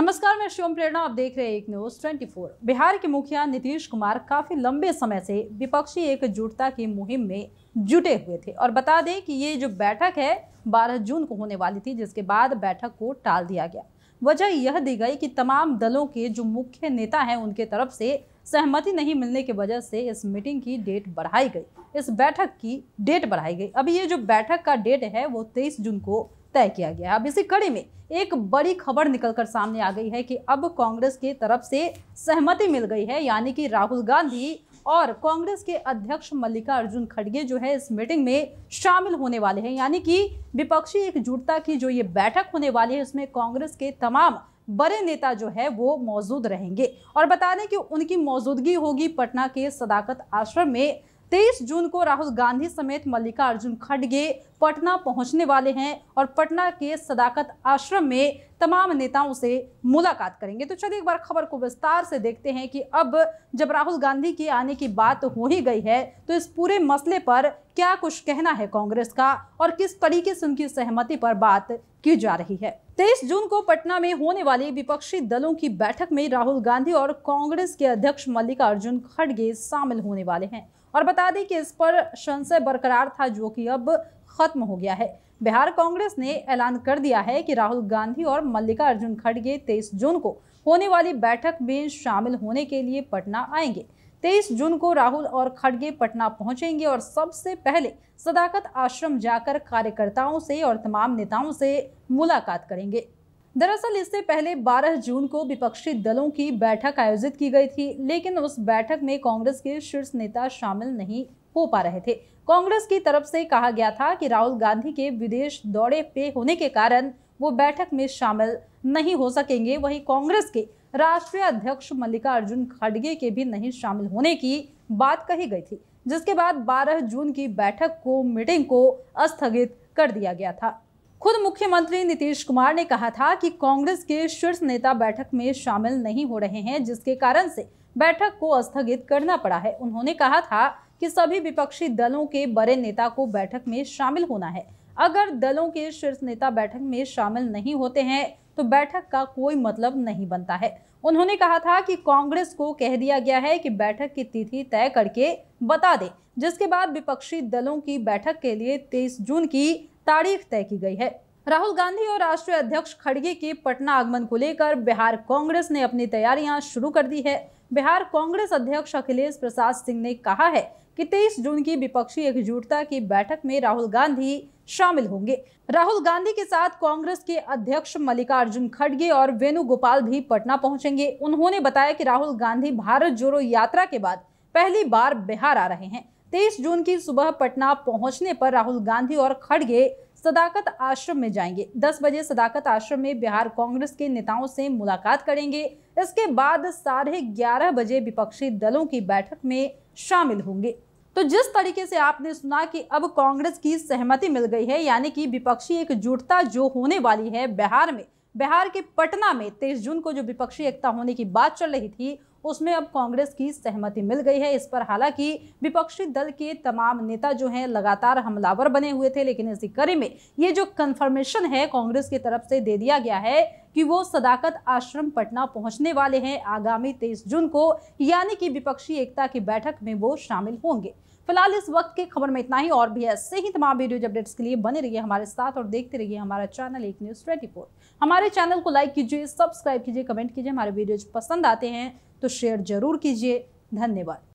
नमस्कार मैं शिवम प्रेरणा आप देख रहे हैं एक न्यूज 24 बिहार के मुखिया नीतीश कुमार काफी लंबे समय से विपक्षी एकजुटता की मुहिम में जुटे हुए थे और बता दें कि ये जो बैठक है 12 जून को होने वाली थी जिसके बाद बैठक को टाल दिया गया वजह यह दी गई कि तमाम दलों के जो मुख्य नेता हैं उनके तरफ से सहमति नहीं मिलने की वजह से इस मीटिंग की डेट बढ़ाई गई इस बैठक की डेट बढ़ाई गई अभी ये जो बैठक का डेट है वो तेईस जून को तय किया गया अब इसी कड़ी में एक बड़ी खबर निकलकर सामने आ गई है कि अब कांग्रेस की तरफ से सहमति मिल गई है यानी कि राहुल गांधी और कांग्रेस के अध्यक्ष मल्लिकार्जुन खड़गे जो है इस मीटिंग में शामिल होने वाले हैं यानी कि विपक्षी एकजुटता की जो ये बैठक होने वाली है उसमें कांग्रेस के तमाम बड़े नेता जो है वो मौजूद रहेंगे और बता दें कि उनकी मौजूदगी होगी पटना के सदाकत आश्रम में तेईस जून को राहुल गांधी समेत मल्लिकार्जुन खड़गे पटना पहुंचने वाले हैं और पटना के सदाकत आश्रम में तमाम नेताओं से मुलाकात करेंगे तो चलिए एक बार खबर को विस्तार से देखते हैं कि अब जब राहुल गांधी के आने की बात हो ही गई है तो इस पूरे मसले पर क्या कुछ कहना है कांग्रेस का और किस तरीके से उनकी सहमति पर बात की जा रही है तेईस जून को पटना में होने वाली विपक्षी दलों की बैठक में राहुल गांधी और कांग्रेस के अध्यक्ष मल्लिकार्जुन खड़गे शामिल होने वाले हैं और बता दें कि इस पर संशय बरकरार था जो कि अब खत्म हो गया है बिहार कांग्रेस ने ऐलान कर दिया है कि राहुल गांधी और मल्लिका अर्जुन खड़गे तेईस जून को होने वाली बैठक में शामिल होने के लिए पटना आएंगे तेईस जून को राहुल और खड़गे पटना पहुंचेंगे और सबसे पहले सदाकत आश्रम जाकर कार्यकर्ताओं से और तमाम नेताओं से मुलाकात करेंगे दरअसल इससे पहले 12 जून को विपक्षी दलों की बैठक आयोजित की गई थी लेकिन उस बैठक में कांग्रेस के शीर्ष नेता शामिल नहीं हो पा रहे थे कांग्रेस की तरफ से कहा गया था कि राहुल गांधी के विदेश दौरे पे होने के कारण वो बैठक में शामिल नहीं हो सकेंगे वहीं कांग्रेस के राष्ट्रीय अध्यक्ष मल्लिकार्जुन खड़गे के भी नहीं शामिल होने की बात कही गई थी जिसके बाद 12 जून की बैठक को मीटिंग को स्थगित कर दिया गया था खुद मुख्यमंत्री नीतीश कुमार ने कहा था कि कांग्रेस के शीर्ष नेता बैठक में शामिल नहीं हो रहे हैं जिसके कारण से बैठक को स्थगित करना पड़ा है उन्होंने कहा था कि सभी विपक्षी दलों के बड़े नेता को बैठक में शामिल होना है अगर दलों के शीर्ष नेता बैठक में शामिल नहीं होते हैं तो बैठक का कोई मतलब नहीं बनता है उन्होंने कहा था कि कांग्रेस को कह दिया गया है कि बैठक की तिथि तय करके बता दे जिसके बाद विपक्षी दलों की बैठक के लिए 23 जून की तारीख तय की गई है राहुल गांधी और राष्ट्रीय अध्यक्ष खड़गे के पटना आगमन को लेकर बिहार कांग्रेस ने अपनी तैयारियां शुरू कर दी है बिहार कांग्रेस अध्यक्ष अखिलेश प्रसाद सिंह ने कहा है कि 23 जून की विपक्षी एकजुटता की बैठक में राहुल गांधी शामिल होंगे राहुल गांधी के साथ कांग्रेस के अध्यक्ष मल्लिकार्जुन खड़गे और वेणुगोपाल भी पटना पहुंचेंगे उन्होंने बताया कि राहुल गांधी भारत जोड़ो यात्रा के बाद पहली बार बिहार आ रहे हैं तेईस जून की सुबह पटना पहुंचने पर राहुल गांधी और खड़गे सदाकत आश्रम में जाएंगे 10 बजे सदाकत आश्रम में बिहार कांग्रेस के नेताओं से मुलाकात करेंगे इसके बाद साढ़े ग्यारह बजे विपक्षी दलों की बैठक में शामिल होंगे तो जिस तरीके से आपने सुना कि अब कांग्रेस की सहमति मिल गई है यानी कि विपक्षी एकजुटता जो होने वाली है बिहार में बिहार के पटना में तेईस जून को जो विपक्षी एकता होने की बात चल रही थी उसमें अब कांग्रेस की सहमति मिल गई है इस पर हालांकि विपक्षी दल के तमाम नेता जो हैं लगातार हमलावर बने हुए थे लेकिन इसी कड़ी में ये जो कंफर्मेशन है कांग्रेस की तरफ से दे दिया गया है कि वो सदाकत आश्रम पटना पहुंचने वाले हैं आगामी तेईस जून को यानी कि विपक्षी एकता की बैठक में वो शामिल होंगे फिलहाल इस वक्त की खबर में इतना ही और भी ऐसे ही तमाम वीडियो अपडेट्स के लिए बने रहिए हमारे साथ और देखते रहिए हमारा चैनल एक न्यूज़ ट्वेंटी हमारे चैनल को लाइक कीजिए सब्सक्राइब कीजिए कमेंट कीजिए हमारे वीडियोज पसंद आते हैं तो शेयर जरूर कीजिए धन्यवाद